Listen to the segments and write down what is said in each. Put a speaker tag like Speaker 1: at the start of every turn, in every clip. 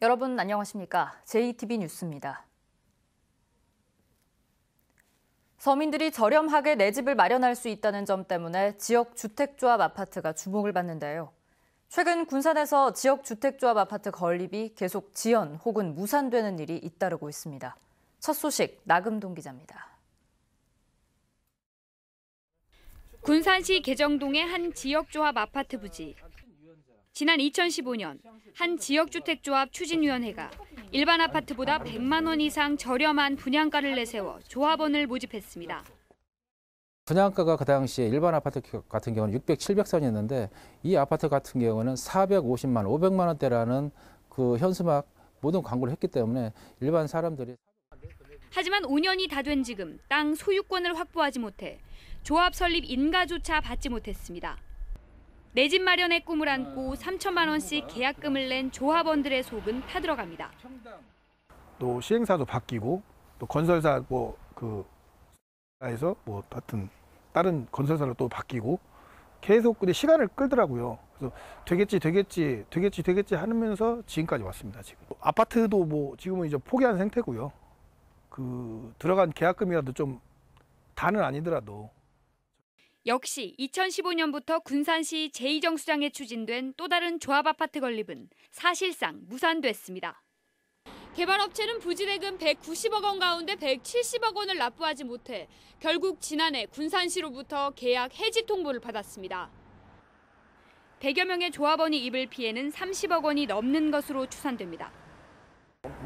Speaker 1: 여러분 안녕하십니까? JTB 뉴스입니다. 서민들이 저렴하게 내 집을 마련할 수 있다는 점 때문에 지역 주택조합 아파트가 주목을 받는데요. 최근 군산에서 지역 주택조합 아파트 건립이 계속 지연 혹은 무산되는 일이 잇따르고 있습니다.
Speaker 2: 첫 소식 나금동 기자입니다. 군산시 개정동의 한 지역조합 아파트 부지. 지난 2015년 한 지역주택조합 추진위원회가 일반 아파트보다 100만 원 이상 저렴한 분양가를 내세워 조합원을 모집했습니다.
Speaker 3: 분양가가 그 당시에 일반 아파트 같은 경우는 600, 700선이었는데 이 아파트 같은 경우는 450만, 500만 원대라는 그 현수막 모든 광고를 했기 때문에 일반 사람들이
Speaker 2: 하지만 5년이 다 된 지금 땅 소유권을 확보하지 못해 조합 설립 인가조차 받지 못했습니다. 내집 마련의 꿈을 안고 3천만 원씩 계약금을 낸 조합원들의 속은 타들어갑니다.
Speaker 4: 또 시행사도
Speaker 1: 바뀌고 또 건설사 뭐그 에서 뭐하여 다른 건설사로 또 바뀌고 계속 근데 시간을 끌더라고요. 그래서 되겠지 되겠지
Speaker 4: 되겠지 되겠지 하면서 지금까지 왔습니다. 지금 아파트도 뭐 지금은 이제 포기한 상태고요. 그 들어간 계약금이라도 좀 다는 아니더라도
Speaker 2: 역시 2015년부터 군산시 제2정수장에 추진된 또 다른 조합 아파트 건립은 사실상 무산됐습니다. 개발업체는 부지대금 190억 원 가운데 170억 원을 납부하지 못해 결국 지난해 군산시로부터 계약 해지 통보를 받았습니다. 100여 명의 조합원이 입을 피해는 30억 원이 넘는 것으로 추산됩니다.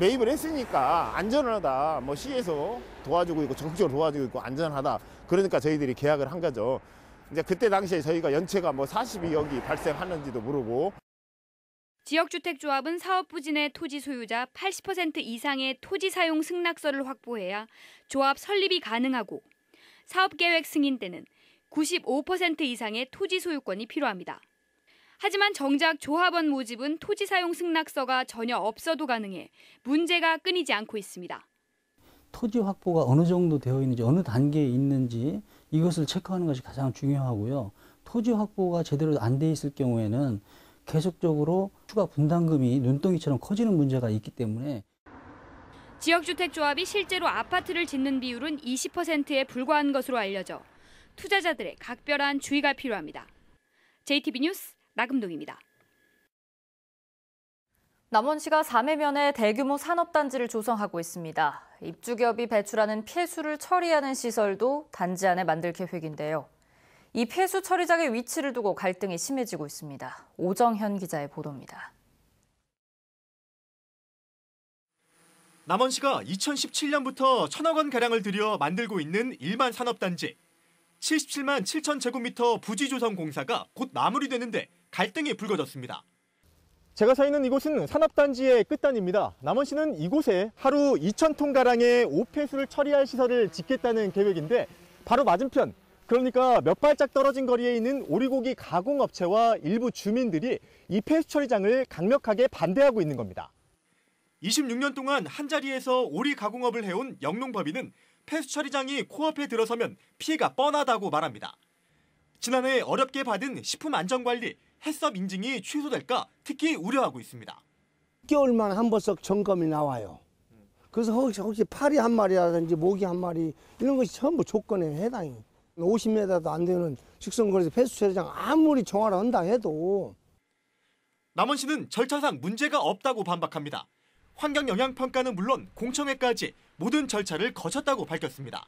Speaker 4: 매입을 했으니까 안전하다. 뭐 시에서 도와주고 있고 적극적으로 도와주고 있고 안전하다. 그러니까 저희들이 계약을 한 거죠. 이제 그때 당시에 저희가 연체가 뭐 42억이 발생하는지도 모르고
Speaker 2: 지역주택조합은 사업 부진의 토지 소유자 80% 이상의 토지 사용 승낙서를 확보해야 조합 설립이 가능하고 사업 계획 승인 때는 95% 이상의 토지 소유권이 필요합니다. 하지만 정작 조합원 모집은 토지 사용 승낙서가 전혀 없어도 가능해 문제가 끊이지 않고 있습니다.
Speaker 3: 토지 확보가 어느 정도 되어 있는지 어느 단계에 있는지 이것을 체크하는 것이 가장 중요하고요. 토지 확보가 제대로 안 돼 있을 경우에는 계속적으로 추가 분담금이 눈덩이처럼 커지는 문제가 있기 때문에
Speaker 2: 지역주택조합이 실제로 아파트를 짓는 비율은 20%에 불과한 것으로 알려져 투자자들의 각별한 주의가 필요합니다. JTB 뉴스 나금동입니다. 남원시가 3해면에 대규모 산업단지를 조성하고 있습니다.
Speaker 1: 입주기업이 배출하는 폐수를 처리하는 시설도 단지 안에 만들 계획인데요. 이 폐수 처리장의 위치를 두고 갈등이 심해지고 있습니다. 오정현 기자의
Speaker 4: 보도입니다. 남원시가 2017년부터 천억 원가량을 들여 만들고 있는 일반 산업단지. 77만 7천 제곱미터 부지 조성 공사가 곧 마무리되는데 갈등이 불거졌습니다. 제가 서 있는 이곳은 산업단지의 끝단입니다. 남원시는 이곳에 하루 2,000톤가량의 오폐수를 처리할 시설을 짓겠다는 계획인데 바로 맞은편, 그러니까 몇 발짝 떨어진 거리에 있는 오리고기 가공업체와 일부 주민들이 이 폐수 처리장을 강력하게 반대하고 있는 겁니다. 26년 동안 한자리에서 오리 가공업을 해온 영농법인은 폐수 처리장이 코앞에 들어서면 피해가 뻔하다고 말합니다. 지난해 어렵게 받은 식품 안전관리 햇삽 인증이 취소될까 특히 우려하고 있습니다. 6개월만 한 번씩 점검이 나와요. 그래서 혹시, 혹시 파리 한 마리라든지 모기 한 마리 이런 것이 전부 조건에 해당이. 50m도 안 되는 직선거리에서 폐수처리장 아무리 정화를 한다 해도 남원 씨는 절차상 문제가 없다고 반박합니다. 환경 영향 평가는 물론 공청회까지 모든 절차를 거쳤다고 밝혔습니다.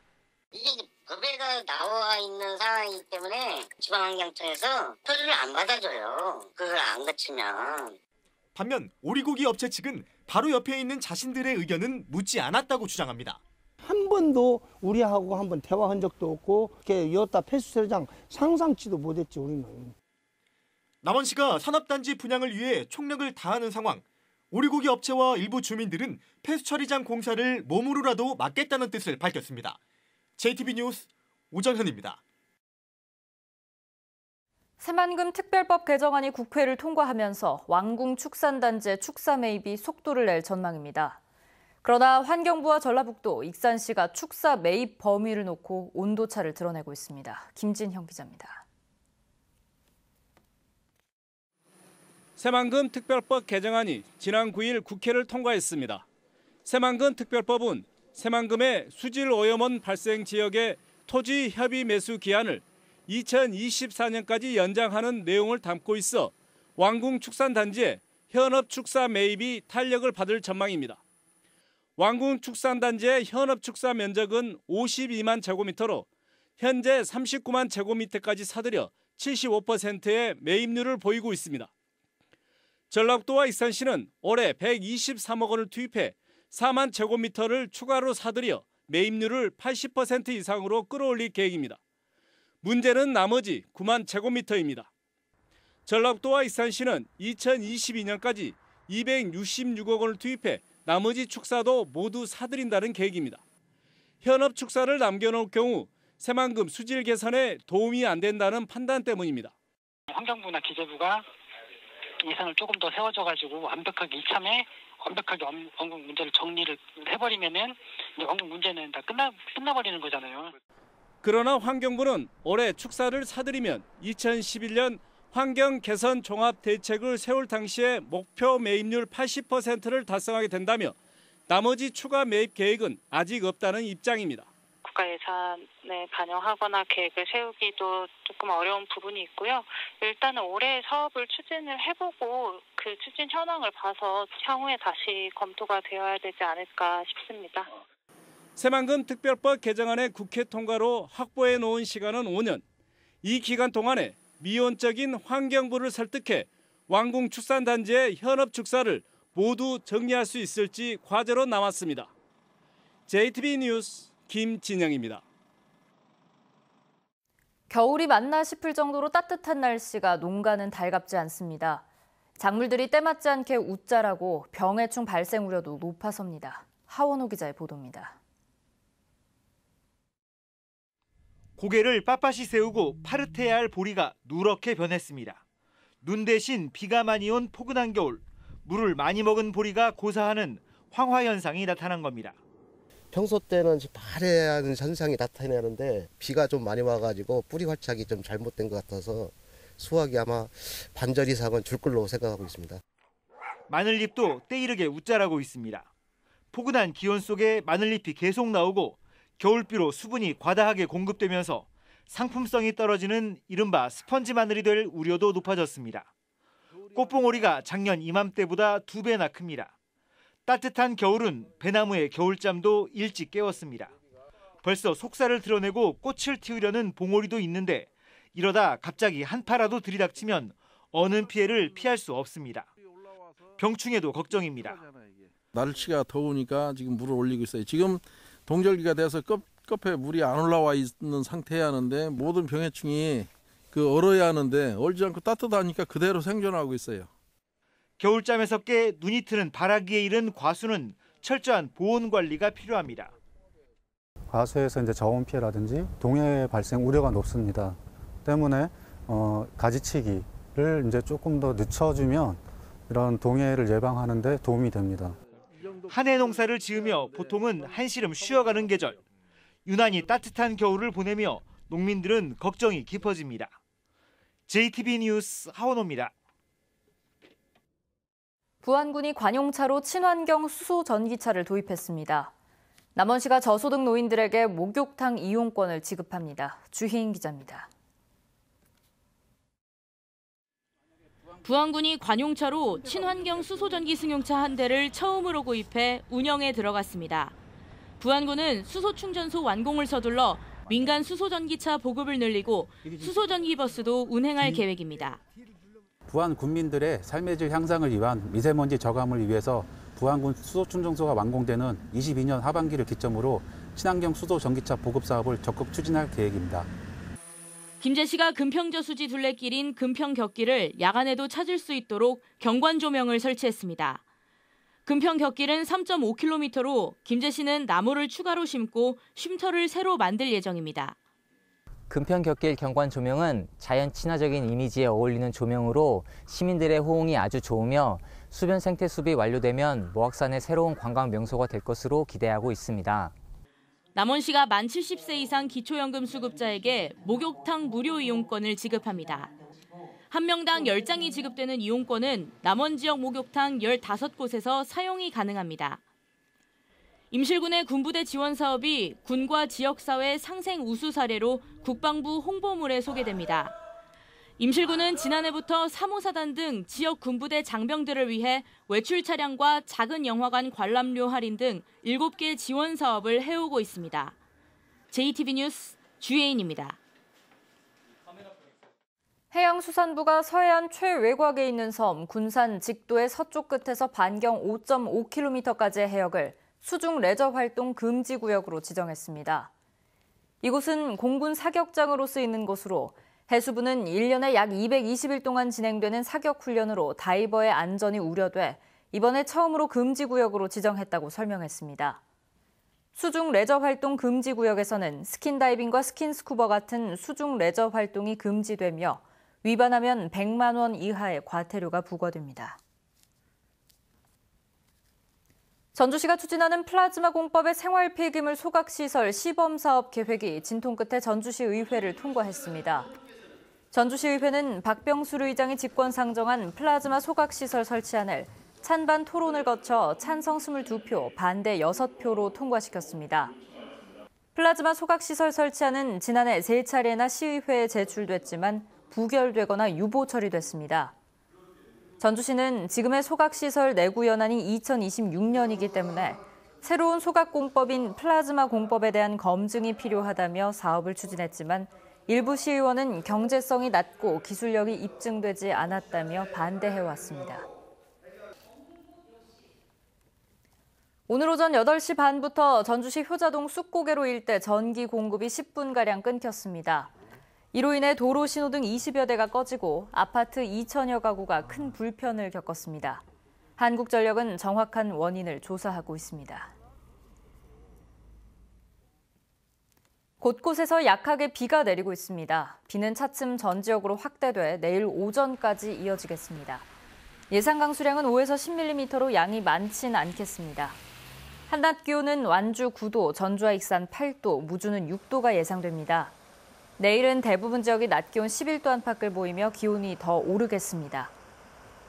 Speaker 5: 이게 급여가 나와 있는 상황이기 때문에 지방환경청에서 표류을안 받아줘요. 그걸 안갖추면
Speaker 4: 반면 오리고기 업체 측은 바로 옆에 있는 자신들의 의견은 묻지 않았다고 주장합니다. 한 번도 우리하고 한 번 대화한 적도 없고 이렇게 이었 폐수세장 상상치도 못했지 우리는. 남원 씨가 산업단지 분양을 위해 총력을 다하는 상황. 오리고기 업체와 일부 주민들은 폐수처리장 공사를 몸으로라도 막겠다는 뜻을 밝혔습니다. JTB 뉴스 오정현입니다.
Speaker 1: 새만금 특별법 개정안이 국회를 통과하면서 왕궁 축산단지 축사 매입이 속도를 낼 전망입니다. 그러나 환경부와 전라북도, 익산시가 축사 매입 범위를 놓고 온도차를 드러내고 있습니다. 김진형 기자입니다.
Speaker 3: 새만금 특별법 개정안이 지난 9일 국회를 통과했습니다. 새만금 특별법은 새만금의 수질 오염원 발생 지역의 토지 협의 매수 기한을 2024년까지 연장하는 내용을 담고 있어 왕궁 축산단지에 현업 축사 매입이 탄력을 받을 전망입니다. 왕궁 축산단지의 현업 축사 면적은 52만 제곱미터로 현재 39만 제곱미터까지 사들여 75%의 매입률을 보이고 있습니다. 전라북도와 익산시는 올해 123억 원을 투입해 4만 제곱미터를 추가로 사들여 매입률을 80% 이상으로 끌어올릴 계획입니다. 문제는 나머지 9만 제곱미터입니다. 전라북도와 익산시는 2022년까지 266억 원을 투입해 나머지 축사도 모두 사들인다는 계획입니다. 현업 축사를 남겨놓을 경우 새만금 수질 개선에 도움이 안 된다는 판단 때문입니다.
Speaker 5: 환경부나 기재부가 예산을 조금
Speaker 3: 더세워줘 가지고 완벽하게 이참에 완벽하게 언급 문제를 정리를 해버리면은 언급 문제는 다 끝나 끝나버리는 거잖아요. 그러나 환경부는 올해 축사를 사들이면 2011년 환경 개선 종합 대책을 세울 당시에 목표 매입률 80%를 달성하게 된다며 나머지 추가 매입 계획은 아직 없다는 입장입니다.
Speaker 6: 국가 예산에 반영하거나 계획을 세우기도
Speaker 1: 조금 어려운 부분이 있고요. 일단은 올해 사업을 추진을 해보고 그 추진 현황을 봐서 향후에 다시 검토가 되어야 되지 않을까 싶습니다.
Speaker 3: 새만금 특별법 개정안의 국회 통과로 확보해 놓은 시간은 5년. 이 기간 동안에 미온적인 환경부를 설득해 왕궁 축산단지의 현업 축사를 모두 정리할 수 있을지 과제로 남았습니다. JTB 뉴스 김진영입니다.
Speaker 1: 겨울이 맞나 싶을 정도로 따뜻한 날씨가 농가는 달갑지 않습니다. 작물들이 때맞지 않게 웃자라고 병해충 발생 우려도 높아섭니다. 하원호 기자의
Speaker 5: 보도입니다. 고개를 빳빳이 세우고 파릇해야 할 보리가 누렇게 변했습니다. 눈 대신 비가 많이 온 포근한 겨울, 물을 많이 먹은 보리가 고사하는 황화 현상이 나타난 겁니다.
Speaker 4: 평소 때는 파래하는 현상이 나타나는데 비가 좀 많이 와가지고 뿌리 활착이 좀 잘못된 것 같아서 수확이 아마 반절 이상은 줄 걸로 생각하고 있습니다.
Speaker 5: 마늘잎도 때이르게 웃자라고 있습니다. 포근한 기온 속에 마늘잎이 계속 나오고 겨울비로 수분이 과다하게 공급되면서 상품성이 떨어지는 이른바 스펀지 마늘이 될 우려도 높아졌습니다. 꽃봉오리가 작년 이맘때보다 두 배나 큽니다. 따뜻한 겨울은 배나무의 겨울잠도 일찍 깨웠습니다. 벌써 속살을 드러내고 꽃을 틔우려는 봉오리도 있는데 이러다 갑자기 한파라도 들이닥치면 어는 피해를 피할 수 없습니다. 병충해도 걱정입니다.
Speaker 3: 날씨가 더우니까 지금 물을 올리고 있어요. 지금 동절기가 돼서 껍껍에 물이 안 올라와 있는 상태야 하는데 모든 병해충이
Speaker 5: 그 얼어야 하는데 얼지 않고 따뜻하니까 그대로 생존하고 있어요. 겨울잠에서 깨 눈이 트는 바라기에 이른 과수는 철저한 보온 관리가 필요합니다.
Speaker 4: 과수에서 이제 저온 피해라든지 동해 발생 우려가 높습니다. 때문에 어, 가지치기를 이제 조금 더 늦춰주면 이런 동해를 예방하는데 도움이 됩니다.
Speaker 5: 한해 농사를 지으며 보통은 한시름 쉬어가는 계절. 유난히 따뜻한 겨울을 보내며 농민들은 걱정이 깊어집니다. JTB 뉴스 하원호입니다.
Speaker 1: 부안군이 관용차로 친환경 수소 전기차를 도입했습니다. 남원시가 저소득 노인들에게 목욕탕 이용권을 지급합니다. 주희인 기자입니다.
Speaker 6: 부안군이 관용차로 친환경 수소전기 승용차 한 대를 처음으로 구입해 운영에 들어갔습니다. 부안군은 수소 충전소 완공을 서둘러 민간 수소전기차 보급을 늘리고 수소전기 버스도 운행할 계획입니다.
Speaker 3: 부안 군민들의 삶의 질 향상을 위한 미세먼지 저감을 위해서 부안군 수소 충전소가 완공되는 22년 하반기를 기점으로 친환경 수소 전기차 보급 사업을 적극 추진할 계획입니다.
Speaker 6: 김재씨가 금평저수지 둘레길인 금평격길을 야간에도 찾을 수 있도록 경관 조명을 설치했습니다. 금평격길은 3.5km로 김재씨는 나무를 추가로 심고 쉼터를 새로 만들 예정입니다.
Speaker 4: 금편격길 경관 조명은 자연 친화적인 이미지에 어울리는 조명으로 시민들의 호응이 아주 좋으며 수변 생태 숲이 완료되면 모악산의 새로운 관광 명소가 될 것으로 기대하고 있습니다.
Speaker 6: 남원시가 만 70세 이상 기초연금 수급자에게 목욕탕 무료 이용권을 지급합니다. 한 명당 10장이 지급되는 이용권은 남원 지역 목욕탕 15곳에서 사용이 가능합니다. 임실군의 군부대 지원 사업이 군과 지역사회 상생 우수 사례로 국방부 홍보물에 소개됩니다. 임실군은 지난해부터 사호사단등 지역 군부대 장병들을 위해 외출 차량과 작은 영화관 관람료 할인 등 7개 지원 사업을 해오고 있습니다. JTB 뉴스 주혜인입니다.
Speaker 1: 해양수산부가 서해안 최외곽에 있는 섬 군산 직도의 서쪽 끝에서 반경 5.5km까지의 해역을 수중 레저 활동 금지 구역으로 지정했습니다. 이곳은 공군 사격장으로 쓰이는 곳으로 해수부는 1년에 약 220일 동안 진행되는 사격 훈련으로 다이버의 안전이 우려돼 이번에 처음으로 금지 구역으로 지정했다고 설명했습니다. 수중 레저 활동 금지 구역에서는 스킨 다이빙과 스킨 스쿠버 같은 수중 레저 활동이 금지되며 위반하면 100만 원 이하의 과태료가 부과됩니다. 전주시가 추진하는 플라즈마 공법의 생활 폐기물 소각 시설 시범 사업 계획이 진통 끝에 전주시 의회를 통과했습니다. 전주시 의회는 박병수 의장이 직권 상정한 플라즈마 소각 시설 설치안을 찬반 토론을 거쳐 찬성 22표, 반대 6표로 통과시켰습니다. 플라즈마 소각시설 설치안은 지난해 세 차례나 시의회에 제출됐지만 부결되거나 유보 처리됐습니다. 전주시는 지금의 소각시설 내구 연한이 2026년이기 때문에 새로운 소각공법인 플라즈마 공법에 대한 검증이 필요하다며 사업을 추진했지만 일부 시의원은 경제성이 낮고 기술력이 입증되지 않았다며 반대해왔습니다. 오늘 오전 8시 반부터 전주시 효자동 숲고개로 일대 전기 공급이 10분가량 끊겼습니다. 이로 인해 도로 신호 등 20여 대가 꺼지고 아파트 2천여 가구가 큰 불편을 겪었습니다. 한국전력은 정확한 원인을 조사하고 있습니다. 곳곳에서 약하게 비가 내리고 있습니다. 비는 차츰 전 지역으로 확대돼 내일 오전까지 이어지겠습니다. 예상 강수량은 5에서 10mm로 양이 많진 않겠습니다. 한낮 기온은 완주 9도, 전주와 익산 8도, 무주는 6도가 예상됩니다. 내일은 대부분 지역이 낮 기온 11도 안팎을 보이며 기온이 더 오르겠습니다.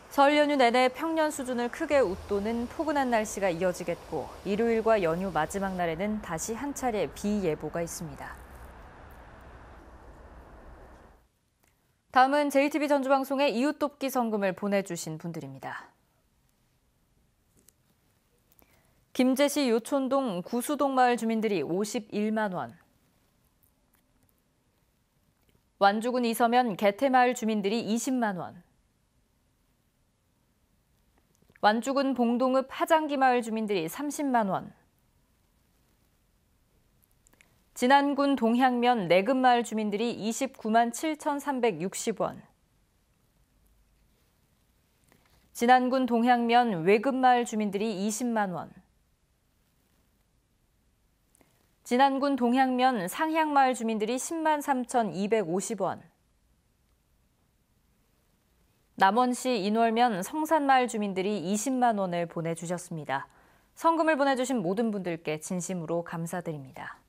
Speaker 1: 설 연휴 내내 평년 수준을 크게 웃도는 포근한 날씨가 이어지겠고 일요일과 연휴 마지막 날에는 다시 한 차례 비 예보가 있습니다. 다음은 JTB 전주방송의 이웃돕기 성금을 보내주신 분들입니다. 김제시 요촌동 구수동 마을 주민들이 51만 원, 완주군 이서면 개태마을 주민들이 20만 원. 완주군 봉동읍 하장기 마을 주민들이 30만 원. 진안군 동향면 내근마을 주민들이 29만 7,360원. 진안군 동향면 외근마을 주민들이 20만 원. 진안군 동향면 상향마을 주민들이 10만 3,250원, 남원시 인월면 성산마을 주민들이 20만 원을 보내주셨습니다. 성금을 보내주신 모든 분들께 진심으로 감사드립니다.